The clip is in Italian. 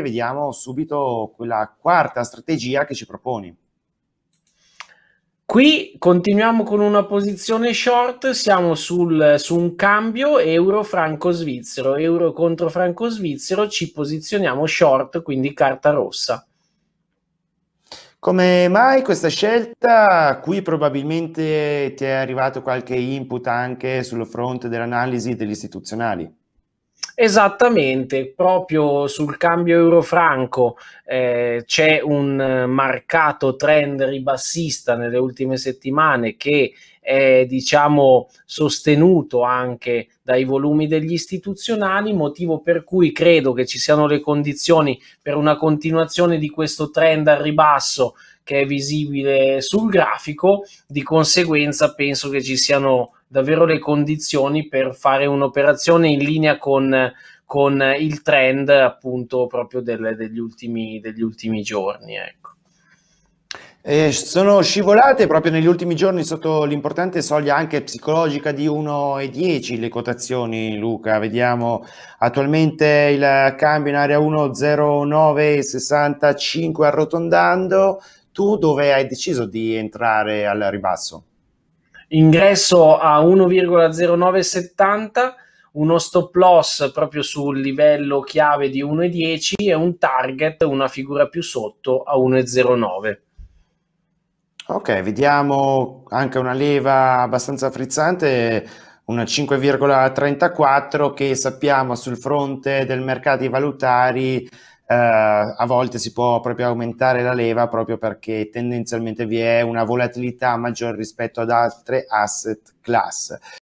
vediamo subito quella quarta strategia che ci proponi. Qui continuiamo con una posizione short, siamo sul, su un cambio euro-franco-svizzero, euro contro franco-svizzero, ci posizioniamo short, quindi carta rossa. Come mai questa scelta? Qui probabilmente ti è arrivato qualche input anche sul fronte dell'analisi degli istituzionali. Esattamente, proprio sul cambio euro-franco eh, c'è un marcato trend ribassista nelle ultime settimane che è diciamo sostenuto anche dai volumi degli istituzionali, motivo per cui credo che ci siano le condizioni per una continuazione di questo trend al ribasso che è visibile sul grafico, di conseguenza penso che ci siano davvero le condizioni per fare un'operazione in linea con, con il trend appunto proprio delle, degli, ultimi, degli, ultimi, giorni. Ecco. Eh, sono scivolate proprio negli ultimi giorni sotto l'importante soglia anche psicologica di 1,10 le quotazioni, Luca. Vediamo attualmente il cambio in area 1,0965 arrotondando. Tu dove hai deciso di entrare al ribasso? ingresso a 1,0970 uno stop loss proprio sul livello chiave di 1,10 e un target, una figura più sotto a 1,09. Ok, vediamo anche una leva abbastanza frizzante, una 5,34 che sappiamo sul fronte del mercato valutari eh, a volte si può proprio aumentare la leva proprio perché tendenzialmente vi è una volatilità maggiore rispetto ad altre asset class.